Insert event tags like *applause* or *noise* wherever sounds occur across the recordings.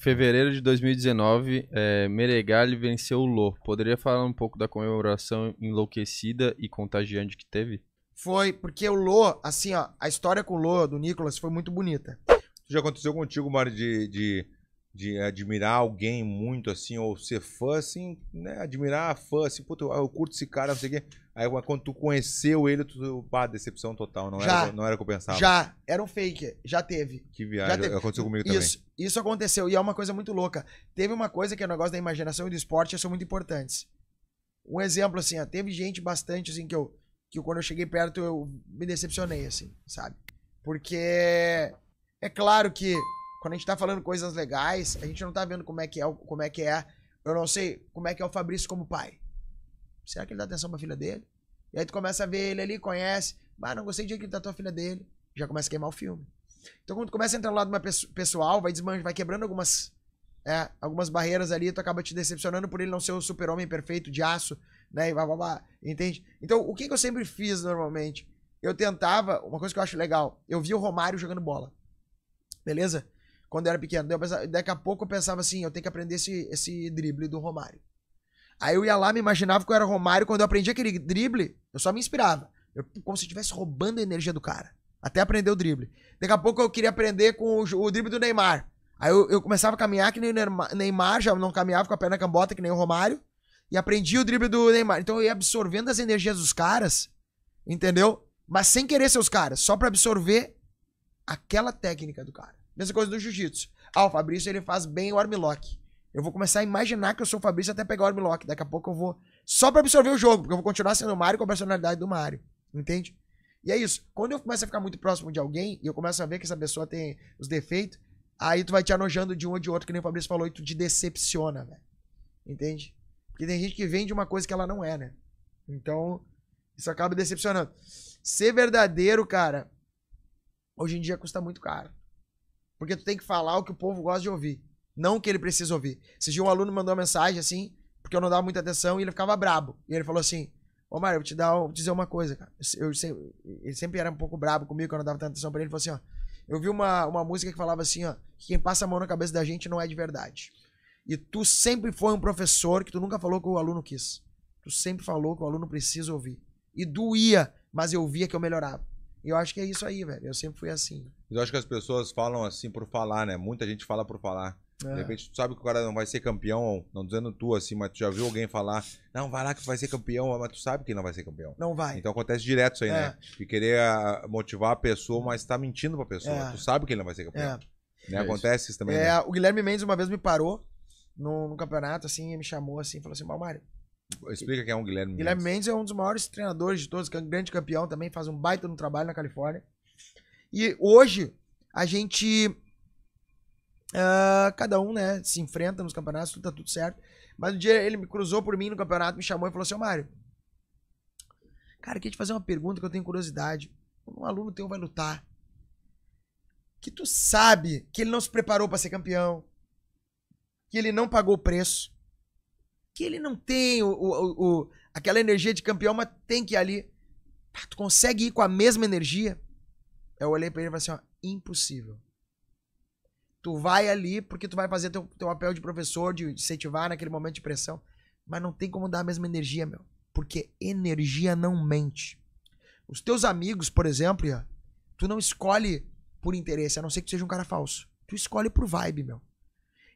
Fevereiro de 2019, é, Meregali venceu o Lô. Poderia falar um pouco da comemoração enlouquecida e contagiante que teve? Foi, porque o Lô, assim, ó, a história com o Lô do Nicolas foi muito bonita. Isso já aconteceu contigo, Mário, de, de de admirar alguém muito assim, ou ser fã, assim, né? Admirar fã, assim, puta, eu curto esse cara, não sei o quê. Aí quando tu conheceu ele, tu. Pá, decepção total, não, já, era, não era o que eu pensava. Já, era um fake, já teve. Que viagem, já teve. aconteceu comigo também. Isso, isso aconteceu, e é uma coisa muito louca. Teve uma coisa que é o negócio da imaginação e do esporte são muito importantes. Um exemplo, assim, ó, teve gente bastante, assim, que eu. Que quando eu cheguei perto, eu me decepcionei, assim, sabe? Porque. É claro que quando a gente tá falando coisas legais, a gente não tá vendo como é que é, como é que é. Eu não sei como é que é o Fabrício como pai. Será que ele dá atenção pra filha dele? E aí tu começa a ver ele ali, conhece. Mas não gostei de que ele tá tua filha dele. Já começa a queimar o filme. Então quando tu começa a entrar no lado mais pessoal, vai desmanchando, vai quebrando algumas é, algumas barreiras ali, tu acaba te decepcionando por ele não ser o super-homem perfeito de aço, né? E blá, blá, blá, entende? Então, o que, que eu sempre fiz normalmente? Eu tentava, uma coisa que eu acho legal, eu via o Romário jogando bola. Beleza? quando eu era pequeno. Eu pensava, daqui a pouco eu pensava assim, eu tenho que aprender esse, esse drible do Romário. Aí eu ia lá, me imaginava que eu era Romário, quando eu aprendi aquele drible, eu só me inspirava. Eu, como se eu estivesse roubando a energia do cara. Até aprender o drible. Daqui a pouco eu queria aprender com o, o drible do Neymar. Aí eu, eu, começava a caminhar que nem o Neymar, já não caminhava com a perna cambota que nem o Romário. E aprendi o drible do Neymar. Então eu ia absorvendo as energias dos caras, entendeu? Mas sem querer ser os caras, só para absorver aquela técnica do cara. Mesma coisa do jiu-jitsu. Ah, o Fabrício ele faz bem o armlock. Eu vou começar a imaginar que eu sou o Fabrício até pegar o armlock. Daqui a pouco eu vou. Só pra absorver o jogo, porque eu vou continuar sendo o Mario com a personalidade do Mario. Entende? E é isso. Quando eu começo a ficar muito próximo de alguém e eu começo a ver que essa pessoa tem os defeitos, aí tu vai te anojando de um ou de outro, que nem o Fabrício falou, e tu te decepciona, velho. Entende? Porque tem gente que vende uma coisa que ela não é, né? Então, isso acaba decepcionando. Ser verdadeiro, cara, hoje em dia custa muito caro. Porque tu tem que falar o que o povo gosta de ouvir. Não o que ele precisa ouvir. Esse dia um aluno mandou uma mensagem assim, porque eu não dava muita atenção e ele ficava brabo. E ele falou assim: Ô Mário, eu vou te dar, vou te dizer uma coisa, cara. Eu, eu, ele sempre era um pouco brabo comigo, quando eu não dava tanta atenção pra ele. Ele falou assim: ó, eu vi uma, uma música que falava assim, ó, que quem passa a mão na cabeça da gente não é de verdade. E tu sempre foi um professor que tu nunca falou que o aluno quis. Tu sempre falou que o aluno precisa ouvir. E doía, mas eu via que eu melhorava. E eu acho que é isso aí, velho. Eu sempre fui assim. Eu acho que as pessoas falam assim por falar, né? Muita gente fala por falar. É. De repente, tu sabe que o cara não vai ser campeão, não dizendo tu assim, mas tu já viu alguém falar, não, vai lá que tu vai ser campeão, mas tu sabe que não vai ser campeão. Não vai. Então acontece direto isso aí, né? é. né? De querer ah, motivar a pessoa, mas tá mentindo pra pessoa. É. Tu sabe que ele não vai ser campeão. É. Né? É acontece isso, isso também. É, né? O Guilherme Mendes uma vez me parou no, no campeonato, assim, e me chamou assim, falou assim, Mário, Explica quem é o Guilherme Mendes. Guilherme Mendes é um dos maiores treinadores de todos, grande campeão também, faz um baita no trabalho na Califórnia. E hoje a gente. Uh, cada um, né, se enfrenta nos campeonatos, tudo tá tudo certo. Mas um dia ele me cruzou por mim no campeonato, me chamou e falou assim: Mário, cara, queria te fazer uma pergunta que eu tenho curiosidade. Um aluno teu vai lutar. Que tu sabe que ele não se preparou para ser campeão, que ele não pagou o preço que ele não tem o, o, o, aquela energia de campeão, mas tem que ir ali. tu consegue ir com a mesma energia? Eu olhei para ele e falei assim, ó, impossível. Tu vai ali porque tu vai fazer teu, teu papel de professor, de incentivar naquele momento de pressão, mas não tem como dar a mesma energia, meu. Porque energia não mente. Os teus amigos, por exemplo, tu não escolhe por interesse, a não ser que tu seja um cara falso. Tu escolhe por vibe, meu.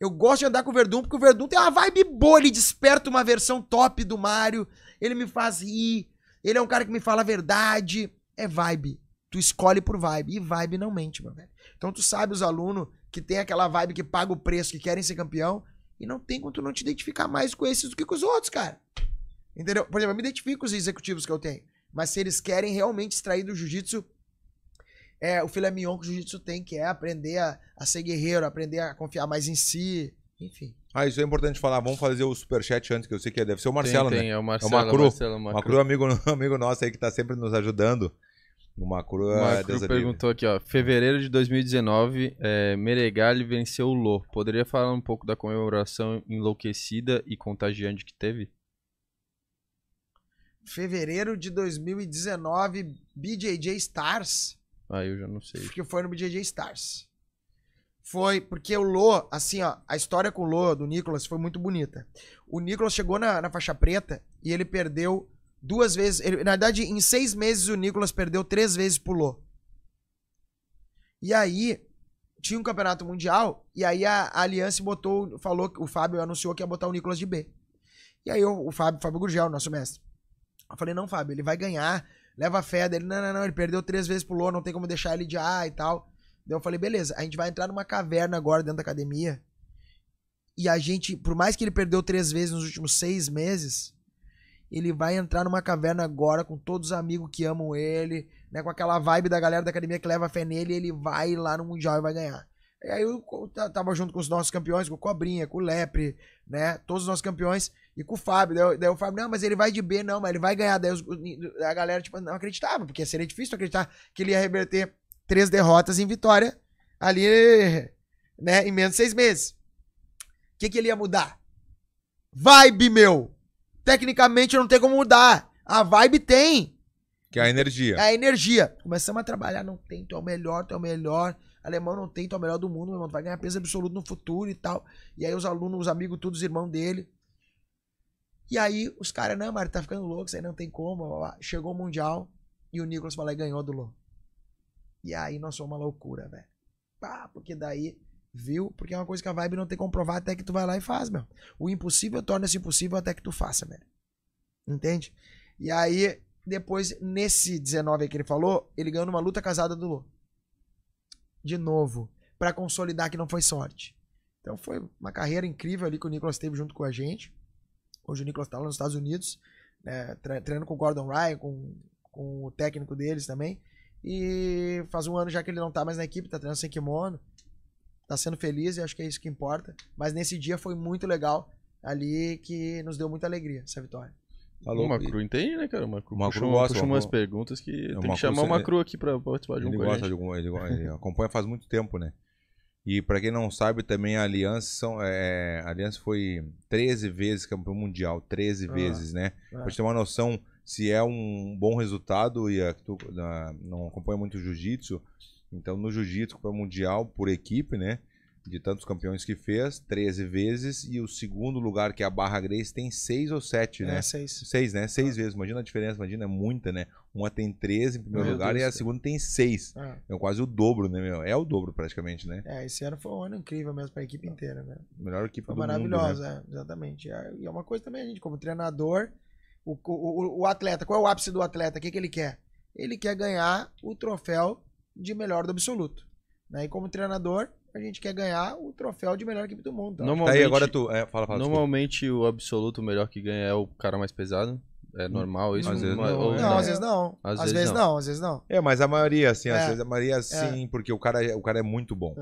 Eu gosto de andar com o Verdun, porque o Verdun tem uma vibe boa, ele desperta uma versão top do Mario, ele me faz rir, ele é um cara que me fala a verdade. É vibe. Tu escolhe por vibe. E vibe não mente, meu velho. Então tu sabe os alunos que tem aquela vibe que paga o preço, que querem ser campeão, e não tem como tu não te identificar mais com esses do que com os outros, cara. Entendeu? Por exemplo, eu me identifico com os executivos que eu tenho. Mas se eles querem realmente extrair do jiu-jitsu é o filé mignon que o jiu-jitsu tem, que é aprender a, a, ser guerreiro, aprender a confiar mais em si, enfim. Ah, isso é importante falar. Vamos fazer o superchat antes, que eu sei que é, deve ser o Marcelo, tem, tem, né? É o Marcelo, é o Macru. Marcelo, Macru. É Macru, amigo, *laughs* amigo nosso aí que tá sempre nos ajudando. O Macru, é, o Macru perguntou aqui, ó. Fevereiro de 2019, é, Meregali venceu o Lô. Poderia falar um pouco da comemoração enlouquecida e contagiante que teve? Fevereiro de 2019, BJJ Stars Aí eu já não sei. Porque foi no BJJ Stars. Foi porque o Lô, assim, ó, a história com o Lô do Nicolas foi muito bonita. O Nicolas chegou na, na faixa preta e ele perdeu duas vezes. Ele, na verdade, em seis meses o Nicolas perdeu três vezes pro Lô. E aí, tinha um campeonato mundial, e aí a, a Aliança botou, falou, que o Fábio anunciou que ia botar o Nicolas de B. E aí eu, o Fábio, Fábio Gurgel, nosso mestre. Eu falei, não, Fábio, ele vai ganhar leva a fé dele. Não, não, não, ele perdeu três vezes pro não tem como deixar ele de ar e tal. Daí eu falei, beleza, a gente vai entrar numa caverna agora dentro da academia. E a gente, por mais que ele perdeu três vezes nos últimos seis meses, ele vai entrar numa caverna agora com todos os amigos que amam ele, né? Com aquela vibe da galera da academia que leva fé nele, ele vai lá no Mundial e vai ganhar. E aí eu tava junto com os nossos campeões, com o Cobrinha, com o Lepre, né? Todos os nossos campeões e com o Fábio. Daí, daí o Fábio, não, mas ele vai de B, não, mas ele vai ganhar. Daí os, a galera, tipo, não acreditava, porque seria difícil acreditar que ele ia reverter três derrotas em vitória ali, né, em menos de seis meses. O que, que ele ia mudar? Vibe, meu! Tecnicamente não tem como mudar. A vibe tem. Que é a energia. É a energia. Começamos a trabalhar, não tem, tu é o melhor, tu é o melhor alemão não tem, tu então é o melhor do mundo, meu irmão, tu vai ganhar peso absoluto no futuro e tal. E aí os alunos, os amigos, todos os irmãos dele. E aí os caras, não, Mário, tá ficando louco, isso aí não tem como. Blá, blá. Chegou o Mundial e o Nicolas falou ganhou do Lô. E aí nós somos uma loucura, velho. Pá, porque daí, viu? Porque é uma coisa que a vibe não tem como provar até que tu vai lá e faz, meu. O impossível torna-se impossível até que tu faça, velho. Entende? E aí, depois, nesse 19 aí que ele falou, ele ganhou numa luta casada do Lô de novo para consolidar que não foi sorte. Então foi uma carreira incrível ali que o Nicolas teve junto com a gente. Hoje o Nicolas está lá nos Estados Unidos, né, treinando com o Gordon Ryan, com, com o técnico deles também. E faz um ano já que ele não está mais na equipe, está treinando sem kimono. está sendo feliz e acho que é isso que importa. Mas nesse dia foi muito legal ali que nos deu muita alegria essa vitória. Tá O Macru entende, né, cara? O Macru, o Macru puxou, gosta, puxou umas Macru... perguntas que é, tem Macru, que chamar o Macru aqui pra participar de um ele gosta de alguma, ele, *laughs* ele acompanha faz muito tempo, né? E para quem não sabe, também a Aliança, são, é, é a Aliança foi 13 vezes campeão mundial, 13 ah, vezes, né? É. Pra gente ter uma noção se é um bom resultado e a, tu não acompanha muito o jiu-jitsu, então no jiu-jitsu campeão mundial por equipe, né? de tantos campeões que fez, 13 vezes, e o segundo lugar, que é a Barra Grace, tem 6 ou 7, é, né? É, 6. 6, né? 6 ah. É. vezes. Imagina a diferença, imagina, é muita, né? Uma tem 13 em primeiro meu lugar Deus e a Deus. segunda tem 6. Ah. É. é quase o dobro, né, meu? É o dobro praticamente, né? É, esse ano foi um ano incrível mesmo para a equipe inteira, né? Melhor equipe foi do maravilhosa, mundo, né? É, exatamente. E é uma coisa também, a gente, como treinador, o, o, o atleta, qual é o ápice do atleta? O que, que ele quer? Ele quer ganhar o troféu de melhor do absoluto. Né? E como treinador, a gente quer ganhar o troféu de melhor equipe do mundo. Normalmente, tá? tá aí, agora tu. É, fala, fala, normalmente o absoluto melhor que ganha é o cara mais pesado. É hum. normal isso? às vezes não. Né? Não, às vezes não. Às, vezes, não. às vezes não. É, mas a maioria, assim, é. às vezes a maioria é. sim, é. porque o cara, é, o cara é muito bom.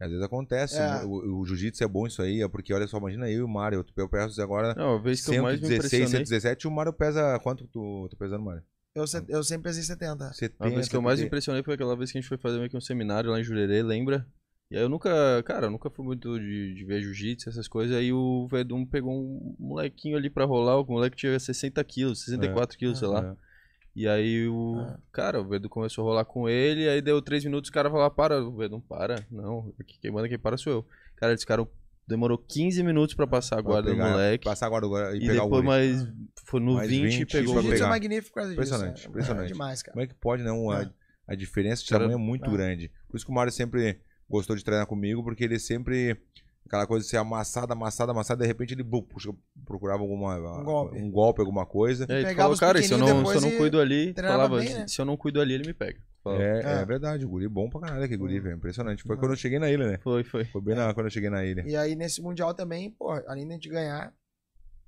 É. Às vezes acontece, é. né? o, o jiu-jitsu é bom isso aí, é porque olha só, imagina eu e o Mário, eu peço agora não, a vez que 116, 117, e o Mário pesa quanto tu tá pesando, Mário? Eu, eu sempre pesei 70. 70. A vez que eu mais me impressionei foi aquela vez que a gente foi fazer meio que um seminário lá em Jurerê, lembra? E aí eu nunca, cara, eu nunca fui muito de, de ver jiu-jitsu, essas coisas. Aí o Vedum pegou um molequinho ali pra rolar, o moleque tinha 60 quilos, 64 é. quilos, sei lá. É, é. E aí o. É. Cara, o Vedum começou a rolar com ele, aí deu 3 minutos, o cara falou, ah, para, o Vedum, para. Não, quem manda quem para sou eu. Cara, eles ficaram Demorou 15 minutos pra passar a guarda pegar, do moleque. Passar a guarda agora e, e pegar depois o mais. Ah. Foi no mais 20, 20 pegou o jiu é magnífico por causa disso. Impressionante, né? é, impressionante. É demais, cara. Como é que pode, não? Né, a, é. a diferença de cara, tamanho é muito ah. grande. Por isso que o Mário sempre gostou de treinar comigo, porque ele sempre. Aquela coisa de ser amassado, amassado, amassado, de repente ele bu, puxa, procurava alguma, um, ah, golpe. Um golpe alguma coisa. É, ele falava, cara, se eu, não, se eu não cuido ali, falava, bem, né? se eu não cuido ali, ele me pega. É, é, é. verdade, o guri é bom pra caralho aquele guri, velho. Impressionante. Foi quando eu cheguei na ilha, né? Foi, foi. Foi bem na, quando eu cheguei na ilha. E aí, nesse Mundial também, pô, além de gente ganhar,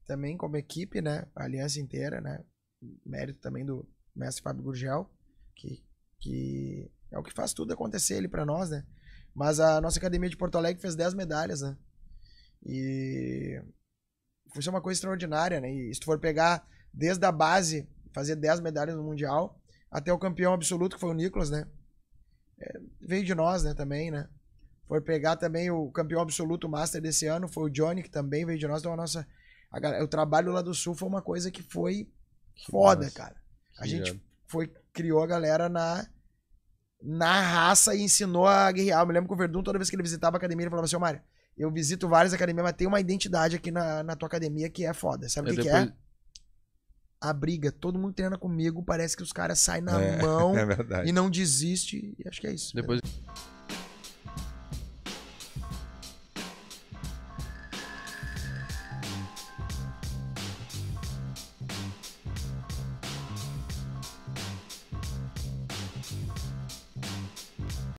também como equipe, né? A aliança inteira, né? Mérito também do mestre Fábio Gurgel, que, que é o que faz tudo acontecer ali pra nós, né? Mas a nossa academia de Porto Alegre fez 10 medalhas, né? E foi uma coisa extraordinária, né? E se tu for pegar desde a base, fazer 10 medalhas no Mundial, até o campeão absoluto, que foi o Nicolas, né? É, veio de nós, né, também, né? For pegar também o campeão absoluto master desse ano, foi o Johnny, que também veio de nós. Então a nossa. A, o trabalho lá do Sul foi uma coisa que foi que foda, massa. cara. Que a gente foi, criou a galera na na raça e ensinou a guerrear. Eu me lembro que o Verdun, toda vez que ele visitava a academia, ele falava assim, Mário, eu visito várias academias, mas tem uma identidade aqui na, na tua academia que é foda. Sabe o que, depois... que, é? A briga. Todo mundo treina comigo, parece que os caras saem na é, *laughs* mão é e não desiste. E acho que é isso. Depois...